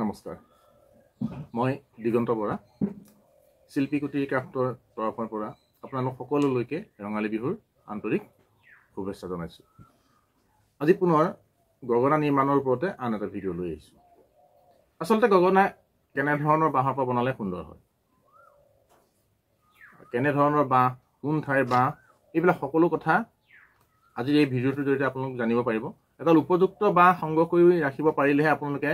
নমস্কাৰ মই দিগন্ত বৰা শিল্পী কুটিৰ ক্ৰাফ্টৰ তৰফৰ পৰা আপোনালোক সকলোলৈকে ৰঙালী বিহুৰ আন্তৰিক শুভেচ্ছা জনাইছোঁ আজি পুনৰ গগনা নিৰ্মাণৰ ওপৰতে আন এটা ভিডিঅ' লৈ আহিছোঁ আচলতে গগনা কেনেধৰণৰ বাঁহৰ পৰা বনালে সুন্দৰ হয় কেনেধৰণৰ বাঁহ কোন ঠাইৰ বাঁহ এইবিলাক সকলো কথা আজিৰ এই ভিডিঅ'টোৰ জৰিয়তে আপোনালোক জানিব পাৰিব এডাল উপযুক্ত বাঁহ সংগ্ৰহ কৰি ৰাখিব পাৰিলেহে আপোনালোকে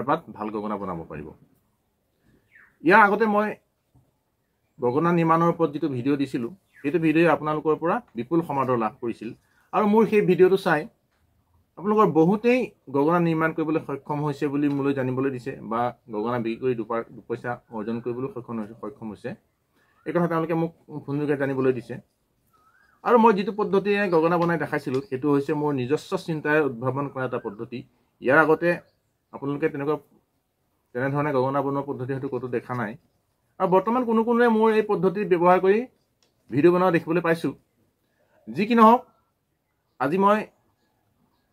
এপাত ভাল গগনা বনাব পাৰিব ইয়াৰ আগতে মই গগনা নিৰ্মাণৰ ওপৰত যিটো ভিডিঅ' দিছিলোঁ সেইটো ভিডিঅ'ই আপোনালোকৰ পৰা বিপুল সমাদৰ লাভ কৰিছিল আৰু মোৰ সেই ভিডিঅ'টো চাই আপোনালোকৰ বহুতেই গগনা নিৰ্মাণ কৰিবলৈ সক্ষম হৈছে বুলি মোলৈ জানিবলৈ দিছে বা গগনা বিক্ৰী কৰি দুপাৰ দুপইচা অৰ্জন কৰিবলৈ সক্ষম হৈছে সক্ষম হৈছে এই কথা তেওঁলোকে মোক ফোনযোগে জানিবলৈ দিছে আৰু মই যিটো পদ্ধতিৰে গগনা বনাই দেখাইছিলোঁ সেইটো হৈছে মোৰ নিজস্ব চিন্তাৰে উদ্ভাৱন কৰা এটা পদ্ধতি ইয়াৰ আগতে আপোনালোকে তেনেকুৱা তেনেধৰণে গগনা বনোৱা পদ্ধতি হয়তো ক'তো দেখা নাই আৰু বৰ্তমান কোনো কোনোৱে মোৰ এই পদ্ধতি ব্যৱহাৰ কৰি ভিডিঅ' বনোৱা দেখিবলৈ পাইছোঁ যি কি নহওক আজি মই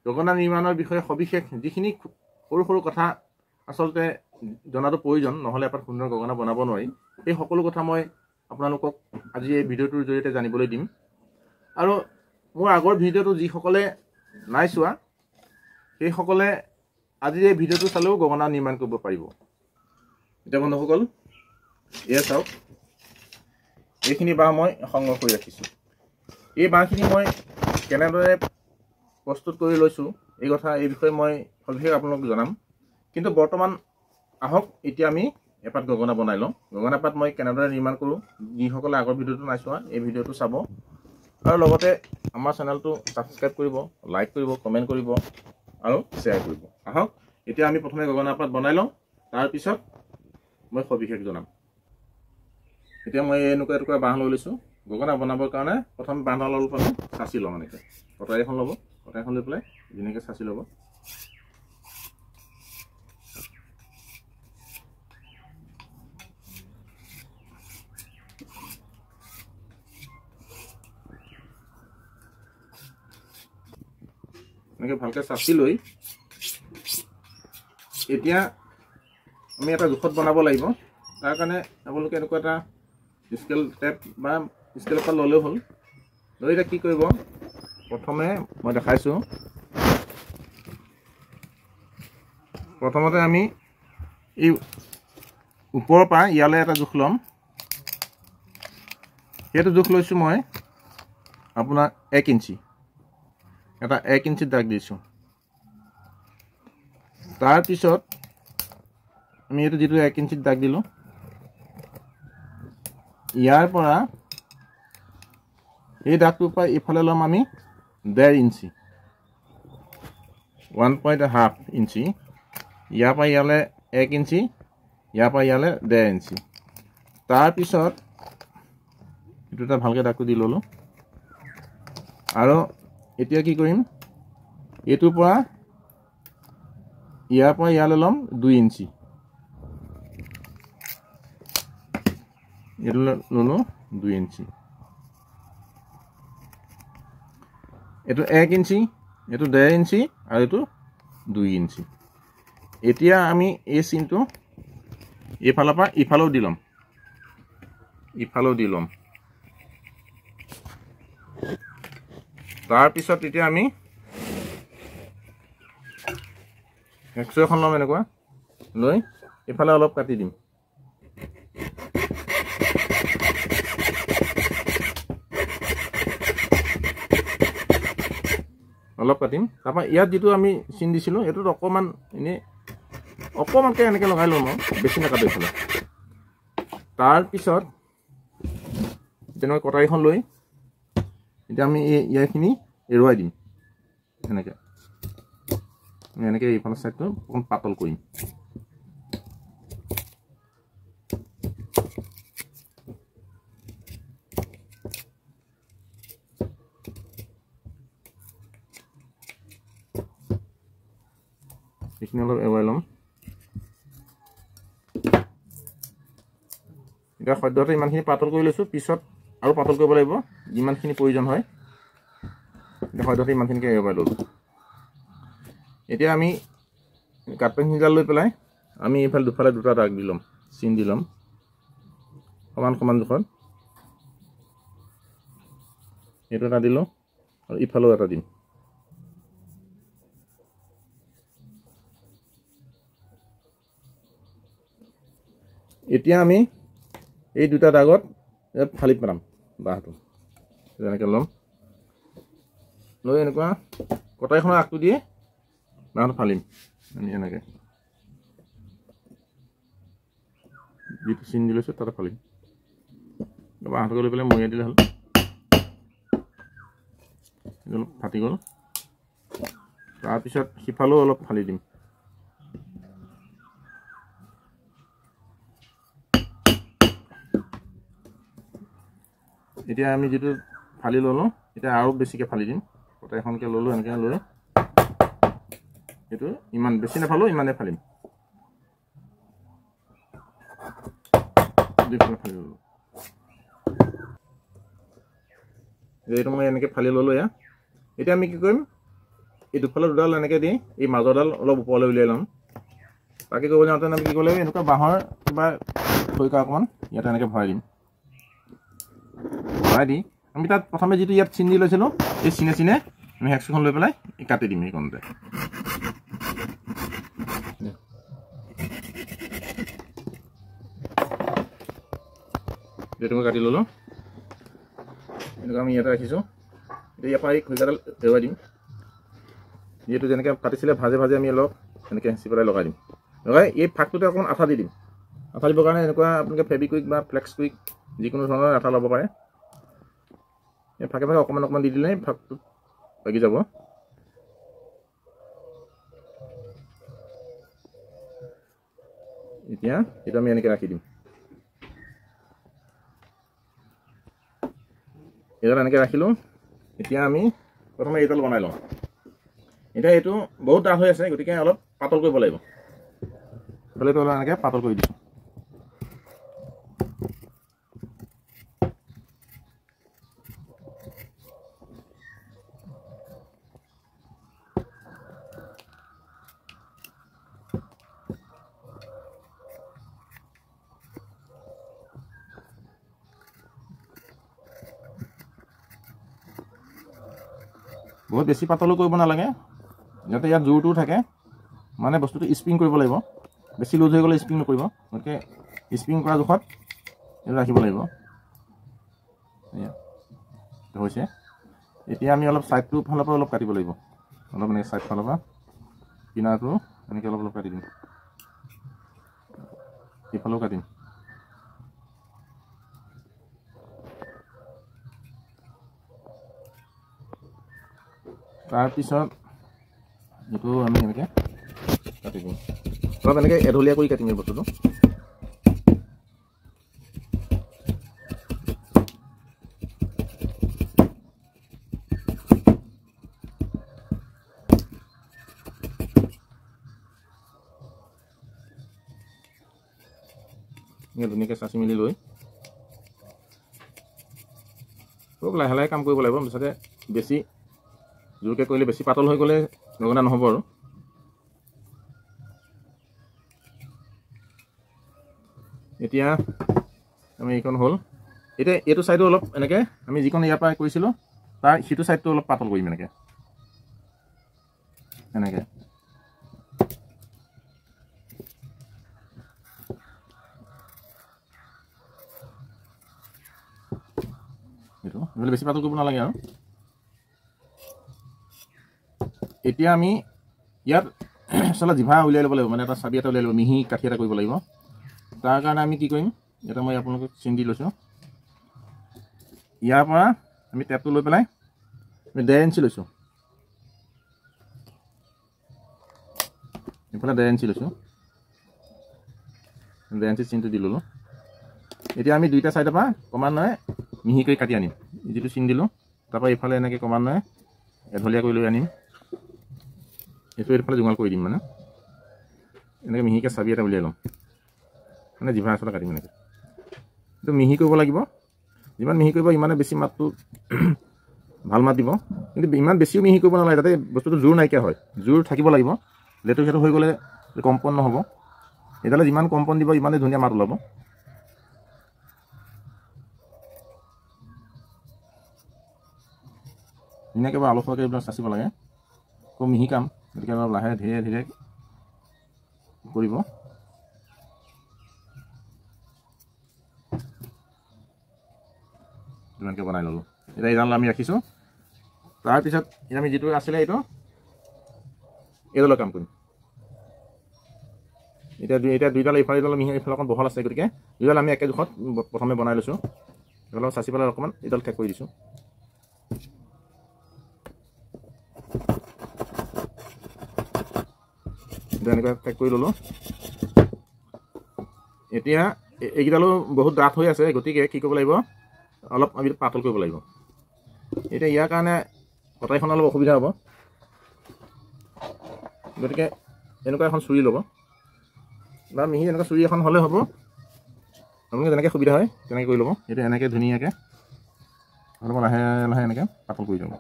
গগনা নিৰ্মাণৰ বিষয়ে সবিশেষ যিখিনি সৰু সৰু কথা আচলতে জনাটো প্ৰয়োজন নহ'লে এপাত সুন্দৰ গগনা বনাব নোৱাৰি সেই সকলো কথা মই আপোনালোকক আজি এই ভিডিঅ'টোৰ জৰিয়তে জানিবলৈ দিম আৰু মোৰ আগৰ ভিডিঅ'টো যিসকলে নাই চোৱা সেইসকলে আজিৰ এই ভিডিঅ'টো চালেও গগনা নিৰ্মাণ কৰিব পাৰিব এতিয়া বন্ধুসকল এয়া চাওক এইখিনি বাঁহ মই সংগ্ৰহ কৰি ৰাখিছোঁ এই বাঁহখিনি মই কেনেদৰে প্ৰস্তুত কৰি লৈছোঁ এই কথা এই বিষয়ে মই সবিশেষ আপোনালোক জনাম কিন্তু বৰ্তমান আহক এতিয়া আমি এপাত গগনা বনাই লওঁ গগনা পাত মই কেনেদৰে নিৰ্মাণ কৰোঁ যিসকলে আগৰ ভিডিঅ'টো নাই চোৱা এই ভিডিঅ'টো চাব আৰু লগতে আমাৰ চেনেলটো ছাবস্ক্ৰাইব কৰিব লাইক কৰিব কমেণ্ট কৰিব আৰু শ্বেয়াৰ কৰিব আহক এতিয়া আমি প্ৰথমে গগনা পাত বনাই লওঁ তাৰপিছত মই সবিশেষ জনাম এতিয়া মই এনেকুৱা এটুকুৰা বাঁহ লৈ লৈছোঁ গগনা বনাবৰ কাৰণে প্ৰথম বাঁহডাল অলপ আমি চাঁচি লওঁ এনেকৈ কটাৰীখন ল'ব কটাৰীখন লৈ পেলাই ধুনীয়াকৈ চাঁচি ল'ব এনেকৈ ভালকৈ চাচি লৈ এতিয়া আমি এটা জোখত বনাব লাগিব তাৰ কাৰণে আপোনালোকে এনেকুৱা এটা স্কেল টেপ বা স্কেল পৰা ল'লেও হ'ল লৈ এতিয়া কি কৰিব প্ৰথমে মই দেখাইছোঁ প্ৰথমতে আমি এই ওপৰৰ পৰা ইয়ালৈ এটা জোখ ল'ম সেইটো জোখ লৈছোঁ মই আপোনাৰ এক ইঞ্চি এটা এক ইঞ্চি দাগ দিছোঁ তাৰপিছত আমি এইটো যিটো এক ইঞ্চিত দাগ দিলোঁ ইয়াৰ পৰা এই দাগটোৰ পৰা ইফালে ল'ম আমি ডেৰ inch one point half inch ইয়াৰ পৰা এক ইঞ্চি ইয়াৰ পৰা দেড় ডেৰ ইঞ্চি তাৰপিছত এটা ভালকৈ দাগটো দি ল'লোঁ আৰু এতিয়া কি কৰিম এইটোৰ পৰা ইয়াৰ পৰা ইয়ালৈ ল'ম দুই ইঞ্চি এইটো ললো দুই ইঞ্চি এইটো এক ইঞ্চি এইটো ডেৰ ইঞ্চি আৰু এইটো দুই ইঞ্চি এতিয়া আমি এই চিনটো এইফালৰ পৰা ইফালেও দি ল'ম ইফালেও দি ল'ম তাৰপিছত এতিয়া আমি এক্স এখন ল'ম এনেকুৱা লৈ এইফালে অলপ কাটি দিম অলপ কাটিম তাৰপৰা ইয়াত যিটো আমি চিন দিছিলোঁ এইটোত অকণমান এনেই অকণমানকৈ এনেকৈ লগাই ল'ম আৰু বেছি নাকাটো এইফালে তাৰপিছত যেনেকৈ কটাৰীখন লৈ এতিয়া আমি এই ইয়াৰখিনি এৰুৱাই দিম সেনেকৈ আমি এনেকৈ এইফালৰ ছাইডটো অকণ পাতল কৰিম এইখিনি অলপ এৰুৱাই ল'ম এতিয়া সদ্যহতে ইমানখিনি পাতল কৰি লৈছোঁ পিছত আৰু পাতল কৰিব লাগিব যিমানখিনি প্ৰয়োজন হয় দেখাইদতে ইমানখিনিকে এৰুৱাই ল'লোঁ এতিয়া আমি কাটপেঞ্চিলডাল লৈ পেলাই আমি এইফালে দুফালে দুটা দাগ দি ল'ম চিন দি ল'ম সমান সমান জোখত এইটো এটা দিলোঁ আৰু ইফালেও এটা দিম এতিয়া আমি এই দুটা দাগত ফালি পেলাম বাঁহটো তেনেকৈ ল'ম লৈ এনেকুৱা কটাৰীখনৰ আগটো দিয়ে বাঁহটো ফালিম আমি এনেকৈ যিটো চিন দি লৈছোঁ তাতে ফালিম বাঁহটো লৈ পেলাই মৰিয়াই দিলে হ'ল অলপ ফাটি গ'ল তাৰপিছত সিফালেও অলপ ফালি দিম এতিয়া আমি যিটো ফালি ল'লোঁ এতিয়া আৰু বেছিকৈ ফালি দিম কটা এখনকে ললো এনেকে লৈ সেইটো ইমান বেছি না ফালো ইমানে ফালিম দুইখানে ফালি ললো এইটো মই এনেকৈ ফালি ল'লোঁ ইয়া এতিয়া আমি কি কৰিম এই ফালৰ দুডাল এনেকৈ দি এই মাজৰডাল অলপ ওপৰলৈ উলিয়াই ল'ম বাকী ক'ব যাওঁতে আমি কি কৰিব লাগিব এনেকুৱা বাঁহৰ কিবা খৰিকা অকণমান ইয়াতে এনেকৈ ভৰাই দিম ভৰাই দি আমি তাত প্ৰথমে যিটো ইয়াত চিনি লৈছিলোঁ এই চিনে চিনে আমি হেক্সখন লৈ পেলাই কাটি দিম এইকণতে এইটোকে কাটি ল'লোঁ এনেকুৱা আমি ইয়াতে ৰাখিছোঁ এতিয়া ইয়াৰ পৰা খোজাডাল হেৰুৱাই দিম যিহেতু যেনেকৈ কাটিছিলে ভাজে ভাজে আমি অলপ এনেকৈ হেঁচি পেলাই লগাই দিম লগাই এই ফাকটোতে অকণমান আঠা দি দিম আঠা দিবৰ কাৰণে এনেকুৱা আপোনালোকে ফেবিকুইক বা ফ্লেক্স কুইক যিকোনো ধৰণৰ আঠা ল'ব পাৰে এই ফাঁকে ভাগে অকণমান অকণমান দি দিলে ভাগটো লাগি যাব এতিয়া এইটো আমি এনেকৈ ৰাখি দিম এইডাল এনেকৈ ৰাখিলোঁ এতিয়া আমি প্ৰথমে এইডাল বনাই লওঁ এতিয়া এইটো বহুত ডাঠ হৈ আছে গতিকে অলপ পাতল কৰিব লাগিব এনেকৈ পাতল কৰি দিছোঁ বহুত বেছি পাতলো কৰিব নালাগে যাতে ইয়াত জোৰটোও থাকে মানে বস্তুটো স্প্ৰিং কৰিব লাগিব বেছি লুজ হৈ গ'লে স্প্ৰিং নকৰিব গতিকে স্প্ৰিং কৰা জোখত এইটো ৰাখিব লাগিব হৈছে এতিয়া আমি অলপ চাইডটো ফালৰ পৰা অলপ কাটিব লাগিব অলপ এনেকৈ চাইড ফালৰ পৰা কিনাৰটো এনেকৈ অলপ অলপ কাটি দিম কাটিম তাৰপিছত এইটো আমি এনেকৈ কাটি দিওঁ অলপ এনেকৈ এঢলীয়া কৰি কাটিম এই বস্তুটো ধুনীয়াকৈ চাচি মেলি লৈ খুব লাহে লাহে কাম কৰিব লাগিব মুঠতে বেছি জোৰকৈ কৰিলে বেছি পাতল হৈ গ'লে নগনা নহ'ব আৰু এতিয়া আমি এইখন হ'ল এতিয়া এইটো ছাইডো অলপ এনেকৈ আমি যিখন ইয়াৰ পৰা কৰিছিলোঁ তাৰ সিটো ছাইডটো অলপ পাতল কৰিম এনেকৈ এনেকৈ এইটো বেছি পাতল কৰিব নালাগে আৰু এতিয়া আমি ইয়াত আচলতে জিভা উলিয়াই ল'ব লাগিব মানে এটা চাবি এটা উলিয়াই ল'ব মিহি কাঠি এটা কৰিব লাগিব তাৰ কাৰণে আমি কি কৰিম এটা মই আপোনালোকক চিন্তি লৈছোঁ ইয়াৰ পৰা আমি টেপটো লৈ পেলাই আমি ডেৰ ইঞ্চি লৈছোঁ এইফালে ডেৰ ইঞ্চি লৈছোঁ ডেৰ ইঞ্চি চিনটো দি ল'লোঁ এতিয়া আমি দুইটা চাইডৰ পৰা ক্ৰমান্বয়ে মিহি কৰি কাটি আনিম যিটো চিন দিলোঁ তাৰপৰা এইফালে এনেকৈ ক্ৰমান্বয়ে এঢলীয়া কৰি লৈ আনিম এইটো এইফালে জোঙাল কৰি দিম মানে এনেকৈ মিহিকৈ চাবি এটা উলিয়াই ল'ম মানে জিভা আচলতে কাটিম এনেকৈ এইটো মিহি কৰিব লাগিব যিমান মিহি কৰিব ইমানে বেছি মাতটো ভাল মাত দিব কিন্তু ইমান বেছিও মিহি কৰিব নালাগে তাতে বস্তুটো জোৰ নাইকিয়া হয় জোৰ থাকিব লাগিব যিহেতু সেইটো হৈ গ'লে কম্পন নহ'ব এইডালে যিমান কম্পন দিব ইমানেই ধুনীয়া মাত ওলাব ধুনীয়াকৈ বাৰু আলু খোৱাকৈ এইবিলাক চাচিব লাগে খুব মিহি কাম গতিকে অলপ লাহে ধীৰে ধীৰে কৰিব ইমানকৈ বনাই ল'লোঁ এতিয়া এইডাল আমি ৰাখিছোঁ তাৰপিছত এতিয়া আমি যিটো আছিলে এইটো এইডালৰ কাম কৰিম এতিয়া এতিয়া দুইডাল এইফালে এইডাল মিহি এইফালে অকণ বহল আছে গতিকে দুইডাল আমি একেজোখত প্ৰথমে বনাই লৈছোঁ এইফালে চাচি পেলাই অকণমান এইডাল ঠেক কৰি দিছোঁ তেনেকৈ পেক কৰি ল'লোঁ এতিয়া এইকেইডালো বহুত ডাঠ হৈ আছে গতিকে কি কৰিব লাগিব অলপ আমি পাতল কৰিব লাগিব এতিয়া ইয়াৰ কাৰণে কটাৰীখন অলপ অসুবিধা হ'ব গতিকে এনেকুৱা এখন চুৰি ল'ব বা মিহি এনেকুৱা চুৰি এখন হ'লে হ'ব আপোনালোকে যেনেকৈ সুবিধা হয় তেনেকৈ কৰি ল'ব এতিয়া এনেকৈ ধুনীয়াকৈ অলপ লাহে লাহে এনেকৈ পাতল কৰি যাব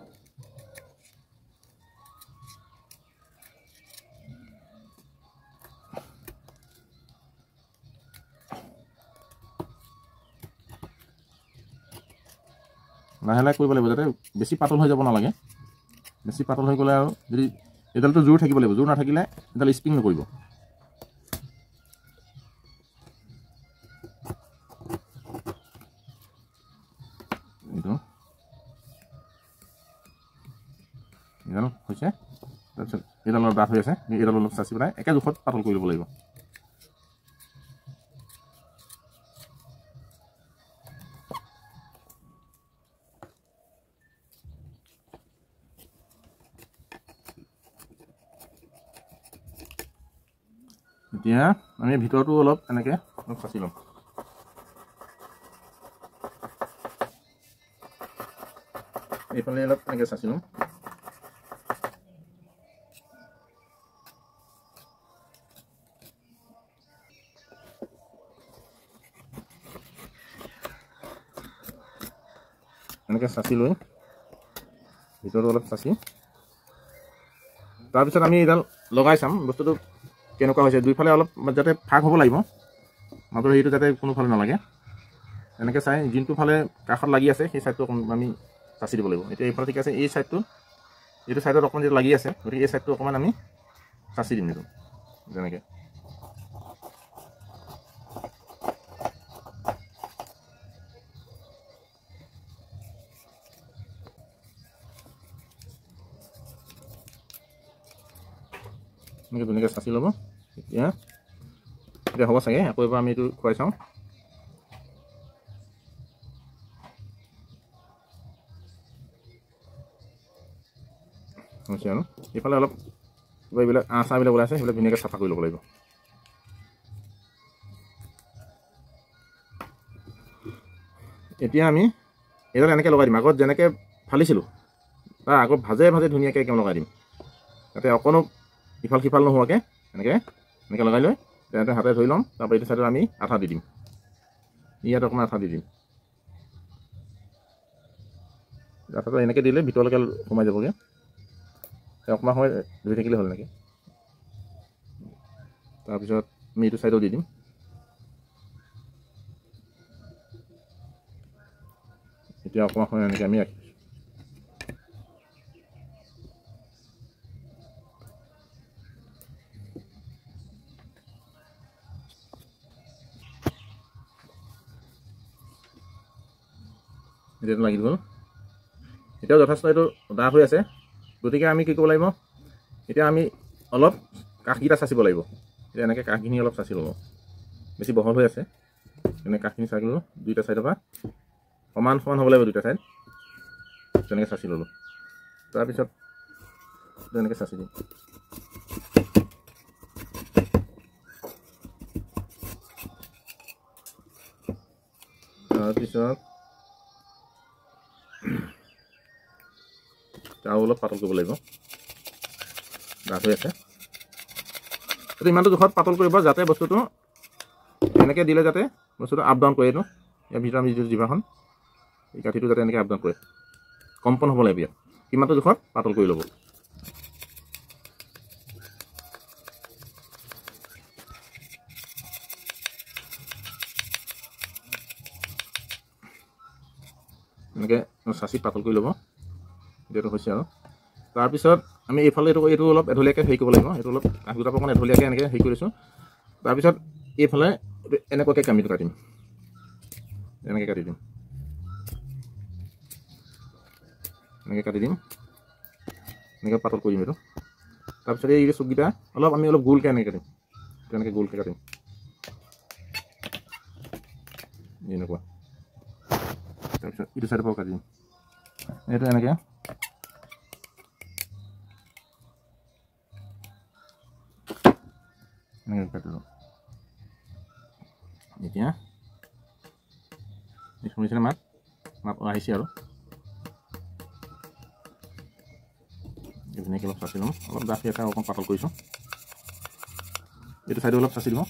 লাহে লাহে কৰিব লাগিব যাতে বেছি পাতল হৈ যাব নালাগে বেছি পাতল হৈ গ'লে আৰু যদি এডালটো জোৰ থাকিব লাগিব জোৰ নাথাকিলে এডাল স্পিং নকৰিব এইটো এডাল হৈছে তাৰপিছত এডাল অলপ ডাঠ হৈ আছে এইডাল অলপ চাচি পেলাই একে জোখত পাতল কৰিব লাগিব এতিয়া আমি ভিতৰটো অলপ এনেকৈ অলপ ফাঁচি ল'ম এইফালে অলপ এনেকৈ চাচি ল'ম এনেকৈ চাচি লৈ ভিতৰটো অলপ চাচি তাৰপিছত আমি এইডাল লগাই চাম বস্তুটো কেনেকুৱা হৈছে দুইফালে অলপ যাতে ফাক হ'ব লাগিব মাজৰ হেৰিটো যাতে কোনোফালে নালাগে এনেকৈ চাই যোনটো ফালে কাষত লাগি আছে সেই চাইডটো অকণমান আমি চাচি দিব লাগিব এতিয়া এইফালে ঠিক আছে এই চাইডটো এইটো চাইডত অকণমান যেতিয়া লাগি আছে গতিকে এই চাইডটো অকণমান আমি চাচি দিম এইটো যেনেকৈ এনেকৈ ধুনীয়াকৈ চাচি ল'ব এতিয়া হ'ব চাগে আকৌ এবাৰ আমি এইটো খুৱাই চাওঁ হৈছে আৰু এইফালে অলপ কিবা এইবিলাক আচাবিলাক ওলাইছে সেইবিলাক ধুনীয়াকৈ চাফা কৰি ল'ব লাগিব এতিয়া আমি এইডাল এনেকৈ লগাই দিম আগত যেনেকৈ ফালিছিলোঁ তাৰ আগত ভাজে ভাজে ধুনীয়াকৈ একদম লগাই দিম যাতে অকণো ইফাল সিফাল নোহোৱাকৈ এনেকৈ এনেকৈ লগাই লৈ তেনেকৈ হাতে ধৰি ল'ম তাৰপৰা এইটো চাইডত আমি আঠা দি দিম ইয়াত অকণমান আঠা দি দিম আঠাটো এনেকৈ দিলে ভিতৰলৈকে সোমাই যাবগৈ অকণমান সময় ধুই থাকিলে হ'ল এনেকৈ তাৰপিছত আমি এইটো চাইডত দি দিম এতিয়া অকণমান সময় এনেকৈ আমি ৰাখিম এতিয়াটো লাগি গ'ল এতিয়াও যথেষ্ট এইটো ডা হৈ আছে গতিকে আমি কি কৰিব লাগিব এতিয়া আমি অলপ কাঁহকেইটা চাচিব লাগিব এতিয়া এনেকৈ কাঁহখিনি অলপ চাচি ল'ব বেছি বহল হৈ আছে এনেকৈ কাঁহখিনি চাচি ল'লোঁ দুইটা ছাইডৰ পৰা সমান সমান হ'ব লাগিব দুইটা ছাইড তেনেকৈ চাচি ল'লোঁ তাৰপিছত তেনেকৈ চাচি দিম তাৰপিছত তাও অলপ পাতল কৰিব লাগিব ডাঠ হৈ আছে গতিকে ইমানটো জোখত পাতল কৰিব যাতে বস্তুটো এনেকৈ দিলে যাতে বস্তুটো আপডাউন কৰি দিওঁ ইয়াৰ ভিতৰত আমি যিটো জীৱাখন এই কাঠিটো যাতে এনেকৈ আপডাউন কৰে কম্পন হ'ব লাগিব ইয়াত কিমানটো জোখত পাতল কৰি ল'ব এনেকৈ চাচি পাতল কৰি ল'ব এইটো হৈছে আৰু তাৰপিছত আমি এইফালে এইটো এইটো অলপ এঢলীয়াকৈ হেৰি কৰিব লাগিব এইটো অলপ আগুটাব অকণ এঢলীয়াকৈ এনেকৈ হেৰি কৰিছোঁ তাৰপিছত এইফালে এইটো এনেকুৱাকৈ কামিটো কাটিম এনেকৈ কাটি দিম এনেকৈ কাটি দিম এনেকৈ পাতল কৰি দিম এইটো তাৰপিছত এই চুপকেইটা অলপ আমি অলপ গোলকৈ এনেকৈ কাটিম তেনেকৈ গোলকৈ কাটিম এনেকুৱা তাৰপিছত ইটো চাইডৰ পৰাও কাটি দিম এইটো এনেকৈ আহিছিলে মাপ মাপ আহিছে আৰু ধুনীয়াকৈ অলপ চাচি ল'ম অলপ জাফি এটা অকণ পাতল কৰিছোঁ এইটো চাইডে অলপ চাচি দিব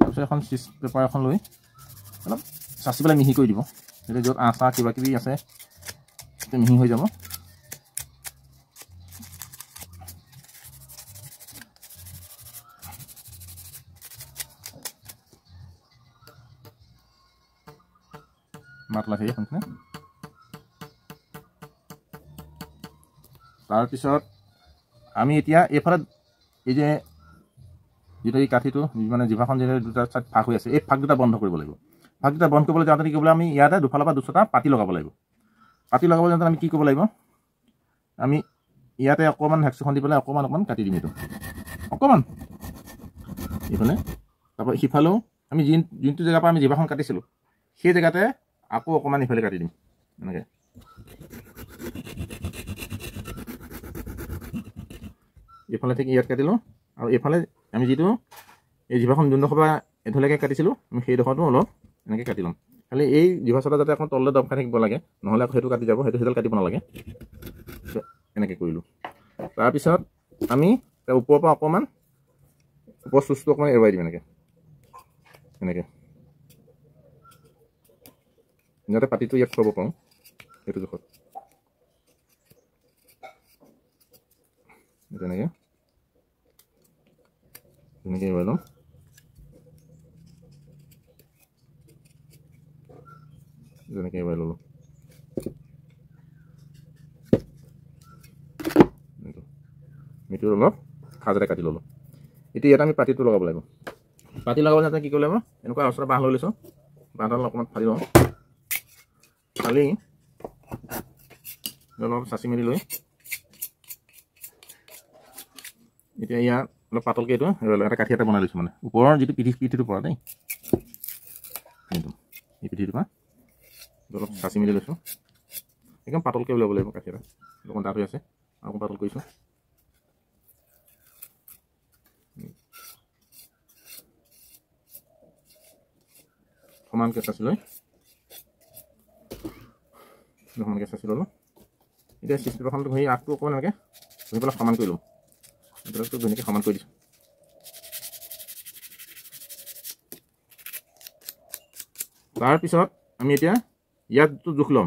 তাৰপিছত এখন চিজ পেপাৰ এখন লৈ অলপ চাচি পেলাই মিহি কৰি দিব যেতিয়া য'ত আচাৰ কিবাকিবি আছে তেতিয়া মিহি হৈ যাব নাটলা ফেৰি এখন তাৰপিছত আমি এতিয়া এইফালে এই যে যিটো এই কাঠিটো মানে জিভাখন যেনেদৰে দুটা চাইড ফাক হৈ আছে এই ফাক দুটা বন্ধ কৰিব লাগিব ফাক দুটা বন্ধ কৰিবলৈ যাওঁতে কি কৰিবলৈ আমি ইয়াতে দুফালৰ পৰা দুশটা পাতি লগাব লাগিব পাতি লগাবলৈ যাওঁতে আমি কি কৰিব লাগিব আমি ইয়াতে অকণমান হেক্সিখন দি পেলাই অকণমান অকণমান কাটি দিম এইটো অকণমান এইফালে তাৰপৰা সিফালেও আমি যোনটো জেগাৰ পৰা আমি জিভাখন কাটিছিলোঁ সেই জেগাতে আকৌ অকণমান ইফালে কাটি দিম এনেকৈ এইফালে থাকি ইয়াত কাটিলোঁ আৰু এইফালে আমি যিটো এই জিভাখন যোনডোখৰ পৰা এঢলৈকে কাটিছিলোঁ আমি সেইডোখৰটো অলপ এনেকৈ কাটি ল'ম খালি এই জিভাচটা যাতে অকণ তললৈ দম খাই থাকিব লাগে নহ'লে আকৌ সেইটো কাটি যাব সেইটো সেইডাল কাটিব নালাগে এনেকৈ কৰিলোঁ তাৰপিছত আমি তাৰ ওপৰৰ পৰা অকণমান ওপৰ চুচটো অকণমান এৰুৱাই দিম এনেকৈ এনেকৈ ইয়াতে পাতিটো ইয়াত থব পাওঁ এইটো জোখত তেনেকে তেনেকে এবাৰ লওঁ তেনেকে এবাৰ ল'লো মিটো অলপ খাজেৰে কাটি ল'লো এতিয়া ইয়াত আমি পাতিটো লগাব লাগিব পাতি লগাব যাওঁতে কি কৰিলে মই এনেকুৱা ওচৰত বাঁহ লৈ লৈছোঁ বাঁহডাল অকণমান ফালি লওঁ খালি অলপ চাচি মেলি লৈ এতিয়া ইয়াত অলপ পাতলকৈ এইটো এটা কাঠি এটা বনাই লৈছোঁ মানে ওপৰৰ যিটো পিঠি পিঠিটোৰ পৰা দেই একদম এই পিঠিটোৰ পৰা অলপ চাচি মেলি লৈছোঁ একদম পাতলকৈ উলিয়াব লাগিব কাঠি এটা অকণ ডাঠ হৈ আছে আৰু পাতল কৰিছোঁ সমানকৈ চাচি লৈ আছিলোঁ সমানকৈ চাচি ল'লোঁ এতিয়া চিচ পেপাৰখনত ঘঁহি আগটো অকণমান এনেকৈ ঘঁহি পেলাই সমান কৰি ল'ম এইবিলাকটো ধুনীয়াকৈ সমান কৰি দিছোঁ তাৰপিছত আমি এতিয়া ইয়াতটো জোখ ল'ম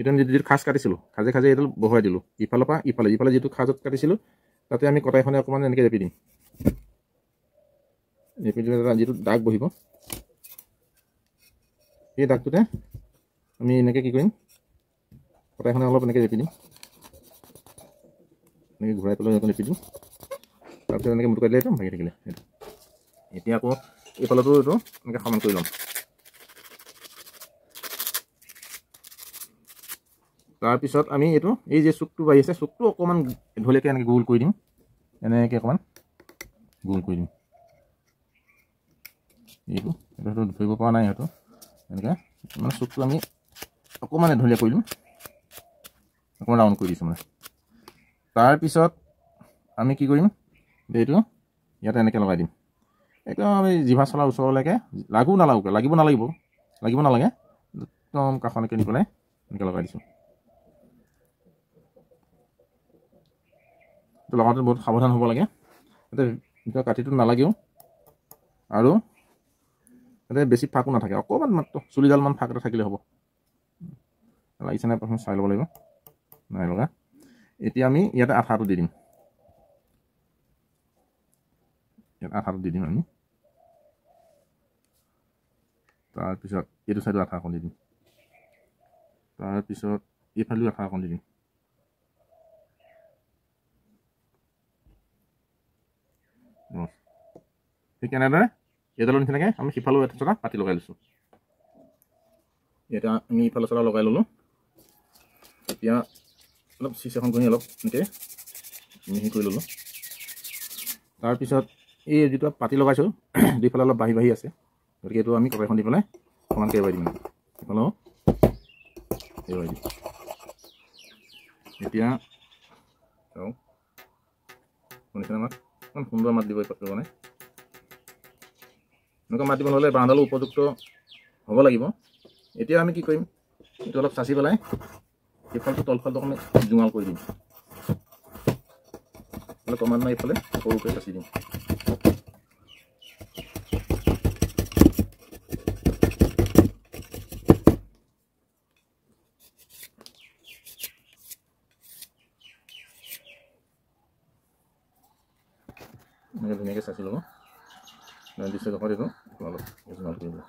এতিয়া যিটো যিটো খাজ কাটিছিলোঁ খাজে খাজে এইডাল বহুৱাই দিলোঁ ইফালৰ পৰা ইফালে ইফালে যিটো খাজত কাটিছিলোঁ তাতে আমি কটাইখনে অকণমান এনেকৈ জেপি দিম জেপি দিলে যিটো দাগ বহিব সেই দাগটোতে আমি এনেকৈ কি কৰিম কটাইখনে অলপ এনেকৈ লিপি দিওঁ এনেকৈ ঘূৰাই পেলাই এনেকৈ দিওঁ তাৰপিছত এনেকৈ মোটোকাই দিলে ভাগি থাকিলে এতিয়া আকৌ এইফালেতো এইটো এনেকৈ সমান কৰি ল'ম তাৰপিছত আমি এইটো এই যে চুকটো বাঢ়ি আছে চুকটো অকণমান ধুলীয়াকৈ এনেকৈ গোল কৰি দিম এনেকৈ অকণমান গোল কৰি দিম এইটো এইটো ধৰিব পৰা নাই সিহঁতৰ এনেকৈ মানে চুকটো আমি অকণমান ধুলীয়া কৰি দিওঁ অকণমান ৰাউণ্ড কৰি দিছোঁ মানে তাৰপিছত আমি কি কৰিম এইটো ইয়াতে এনেকৈ লগাই দিম একদম আমি জিভা চলাৰ ওচৰলৈকে লাগো নালাগোকে লাগিব নালাগিব লাগিব নালাগে একদম কাষলৈকে নি পেলাই এনেকৈ লগাই দিছোঁ লগাওঁতে বহুত সাৱধান হ'ব লাগে যাতে নিজৰ কাঠিটো নালাগেও আৰু যাতে বেছি ফাকো নাথাকে অকণমান মাত্ৰ চুলিডালমান ফাক এটা থাকিলে হ'ব লাগিছেনে প্ৰথমে চাই ল'ব লাগিব নাই লগা এতিয়া আমি ইয়াতে আঠাটো দি দিম ইয়াত আঠাটো দি দিম আমি তাৰপিছত এইটো চাইডো আঠা অকণ দি দিম তাৰপিছত এইফালেও আঠা অকণ দি দিম ঠিক তেনেদৰে এইডালৰ নিচিনাকৈ আমি সিফালেও এটা চটা পাতি লগাই লৈছোঁ এতিয়া আমি ইফালে চটা লগাই ল'লোঁ এতিয়া অলপ চুইচ এখন ঘঁহি অলপ এনেকৈ মিহি কৰি ল'লোঁ তাৰপিছত এই যিটো পাতি লগাইছোঁ দুইফালে অলপ বাঢ়ি বাঢ়ি আছে গতিকে এইটো আমি কপাৰখন দি পেলাই অকণমানকৈ এবাৰ দিম মানে এইফালে এবাৰ দিম এতিয়া চাওঁ শুনিছেনে মাত ইমান সুন্দৰ মাত দিব মানে এনেকুৱা মাত দিব নহ'লে বাঁহডালো উপযুক্ত হ'ব লাগিব এতিয়া আমি কি কৰিম এইটো অলপ চাচি পেলাই fal ci tool fal doo xam ne jungaal koy diñ la ko mën nay fale waru koy tas yi diñ Ini lebih negatif sih loh. Nanti saya kemarin tuh, malah, itu malah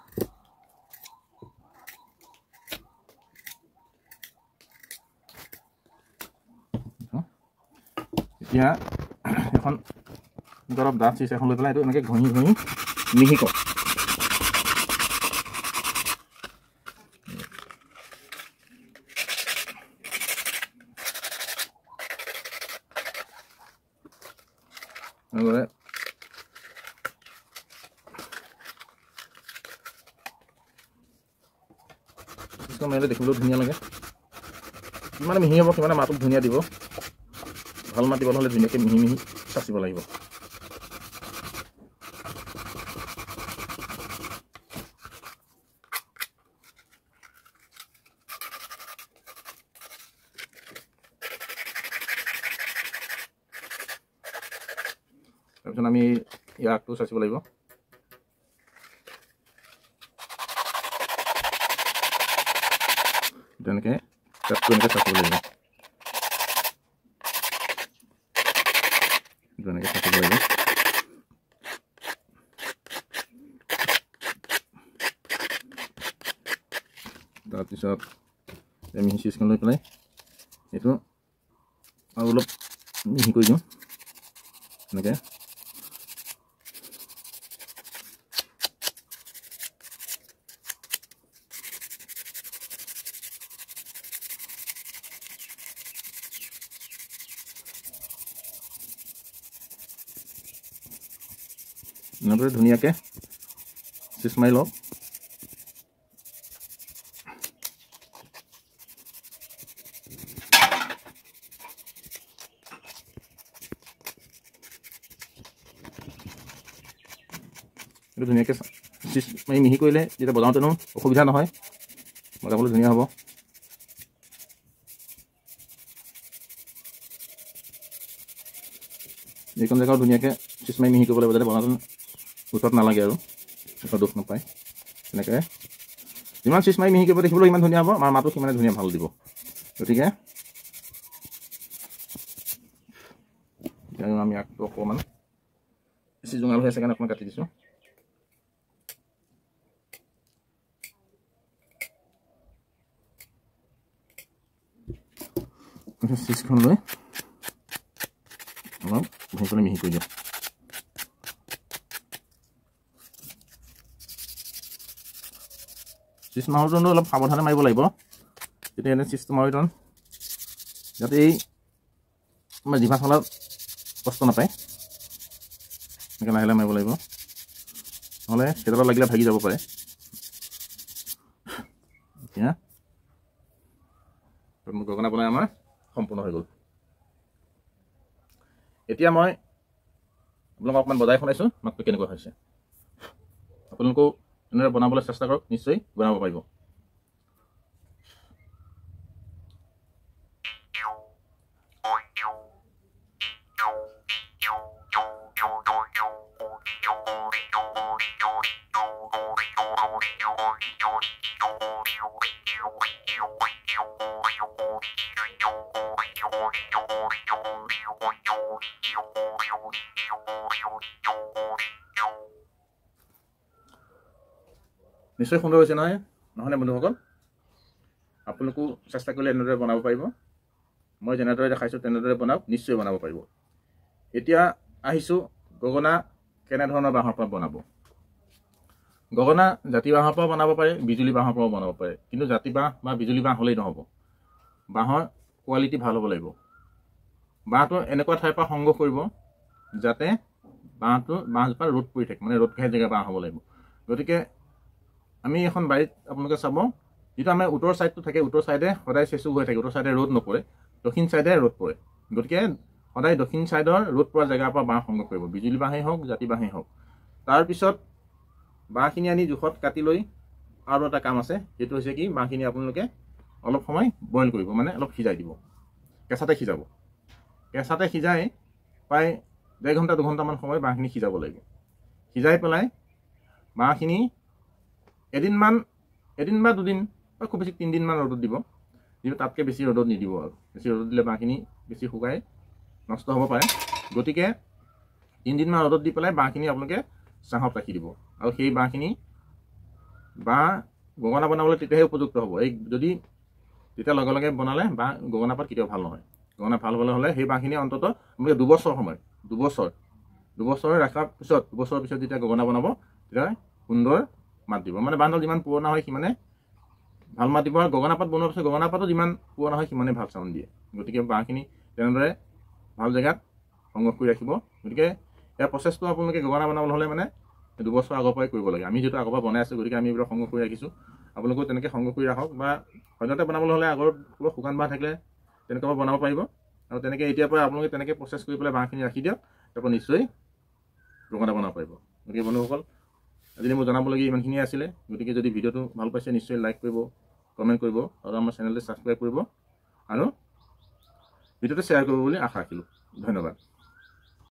এতিয়া এখন দৰৱ দাঁত চিছে এখন লৈ পেলাই এইটো এনেকৈ ঘঁহি ঘঁহি মিহি কৰ দেখিবলৈ ধুনীয়া লাগে কিমানে মিহি হ'ব কিমানে মাহটোক ধুনীয়া দিব ভাল মাতিব হ'লে ধুনীয়াকৈ মিহি মিহি চাচিব লাগিব তাৰপিছত আমি ইয়াকটো চাচিব লাগিব इनके धुनिया के सिस्माई लो मिहि कोइले असुविधा ना होय बजा बोले धुनिया हबो एकदम जगह धुनिया के सिस्माई मिहि कोइले बजाले ওচৰত নালাগে আৰু চোখা দুখ নাপায় তেনেকৈ যিমান চুইচ মাৰি মিহিকৈ দেখিবলৈ সিমান ধুনীয়া হ'ব আমাৰ মাতো সিমানে ধুনীয়া ভাল দিব গতিকে আমি আগটো অকণমান বেছি জোঙাল হৈ আছে কাৰণে অকণমান কাটি দিছোঁ চুইচখন লৈ অলপ ভালকৈ মিহি কৰি দিওঁ ত্ৰিছ মাহৰ জন্য অলপ সাৱধানে মাৰিব লাগিব তেতিয়া এনেই চিষ্টেম আৰু তোমাৰ যাতে এই আমাৰ জিভা জিভাখনত কষ্ট নাপায় এনেকৈ লাহে লাহে মাৰিব লাগিব নহ'লে কেইটা লাগিলে ভাগি যাব পাৰে এতিয়া গগনা বনাই আমাৰ সম্পূৰ্ণ হৈ গ'ল এতিয়া মই আপোনালোকক অকণমান বজাই শুনাইছোঁ মাতটো কেনেকুৱা হৈছে আপোনালোকেও এনেদরে বনাবলে চেষ্টা করব নিশ্চয়ই বনাব পাৰিব George. নিশ্চয় সুন্দৰ হৈছে নহয় নহয়নে বন্ধুসকল আপোনালোকো চেষ্টা কৰিলে এনেদৰে বনাব পাৰিব মই যেনেদৰে দেখাইছোঁ তেনেদৰে বনাওক নিশ্চয় বনাব পাৰিব এতিয়া আহিছোঁ গগনা কেনেধৰণৰ বাঁহৰ পৰা বনাব গগনা জাতি বাঁহৰ পৰাও বনাব পাৰে বিজুলী বাঁহৰ পৰাও বনাব পাৰে কিন্তু জাতি বাঁহ বা বিজুলী বাঁহ হ'লেই নহ'ব বাঁহৰ কোৱালিটি ভাল হ'ব লাগিব বাঁহটো এনেকুৱা ঠাইৰ পৰা সংগ্ৰহ কৰিব যাতে বাঁহটো বাঁহজোপা ৰ'দ পৰি থাকে মানে ৰ'দ ঘাই জেগা বাঁহ হ'ব লাগিব গতিকে আমি এখন বাৰীত আপোনালোকে চাব যিটো আমাৰ উত্তৰ চাইডটো থাকে উত্তৰ চাইডে সদায় চেচু হৈ থাকে উত্তৰ ছাইডে ৰ'দ নপৰে দক্ষিণ চাইডে ৰ'দ পৰে গতিকে সদায় দক্ষিণ চাইডৰ ৰ'দ পৰা জেগাৰ পৰা বাঁহ সংগ্ৰহ কৰিব বিজুলী বাঁহেই হওক জাতি বাঁহেই হওক তাৰপিছত বাঁহখিনি আনি জোখত কাটি লৈ আৰু এটা কাম আছে সেইটো হৈছে কি বাঁহখিনি আপোনালোকে অলপ সময় বইল কৰিব মানে অলপ সিজাই দিব কেঁচাতে সিজাব কেঁচাতে সিজাই প্ৰায় ডেৰ ঘণ্টা দুঘণ্টামান সময় বাঁহখিনি সিজাব লাগিব সিজাই পেলাই বাঁহখিনি এদিনমান এদিন বা দুদিন বা খুব বেছি তিনিদিনমান ৰ'দত দিব কিন্তু তাতকৈ বেছি ৰ'দত নিদিব আৰু বেছি ৰ'দত দিলে বাঁহখিনি বেছি শুকাই নষ্ট হ'ব পাৰে গতিকে তিনিদিনমান ৰ'দত দি পেলাই বাঁহখিনি আপোনালোকে ছাঁহত ৰাখি দিব আৰু সেই বাঁহখিনি বাঁহ গগনা বনাবলৈ তেতিয়াহে উপযুক্ত হ'ব এই যদি তেতিয়া লগে লগে বনালে বাঁহ গগনা পাত কেতিয়াও ভাল নহয় গগনা ভাল হ'বলৈ হ'লে সেই বাঁহখিনি অন্তত আপোনালোকে দুবছৰ সময় দুবছৰ দুবছৰ ৰখাৰ পিছত দুবছৰৰ পিছত যেতিয়া গগনা বনাব তেতিয়া সুন্দৰ মাত দিব মানে বান্ধল যিমান পুৰণা হয় সিমানে ভাল মাত দিব আৰু গগনা পাত বনোৱাৰ পিছত গগনা পাতো যিমান পুৰণা হয় সিমানে ভাল চাউণ্ড দিয়ে গতিকে বাঁহখিনি তেনেদৰে ভাল জেগাত সংগ্ৰহ কৰি ৰাখিব গতিকে ইয়াৰ প্ৰচেছটো আপোনালোকে গগনা বনাবলৈ হ'লে মানে দুবছৰ আগৰ পৰাই কৰিব লাগে আমি যিটো আগৰ পৰা বনাই আছোঁ গতিকে আমি এইবিলাক সংগ্ৰহ কৰি ৰাখিছোঁ আপোনালোকেও তেনেকৈ সংগ্ৰহ কৰি ৰাখক বা সদ্যহতে বনাবলৈ হ'লে আগৰ কিবা শুকান বাঁহ থাকিলে তেনেকুৱা বনাব পাৰিব আৰু তেনেকৈ এতিয়াৰ পৰা আপোনালোকে তেনেকৈ প্ৰচেছ কৰি পেলাই বাঁহখিনি ৰাখি দিয়ক তাৰপৰা নিশ্চয় গগনা বনাব পাৰিব গতিকে বন্ধুসকল আজি মোৰ জনাবলগীয়া ইমানখিনিয়ে আছিলে গতিকে যদি ভিডিঅ'টো ভাল পাইছে নিশ্চয় লাইক কৰিব কমেণ্ট কৰিব আৰু আমাৰ চেনেলটো ছাবস্ক্ৰাইব কৰিব আৰু ভিডিঅ'টো শ্বেয়াৰ কৰিব বুলি আশা ৰাখিলোঁ ধন্যবাদ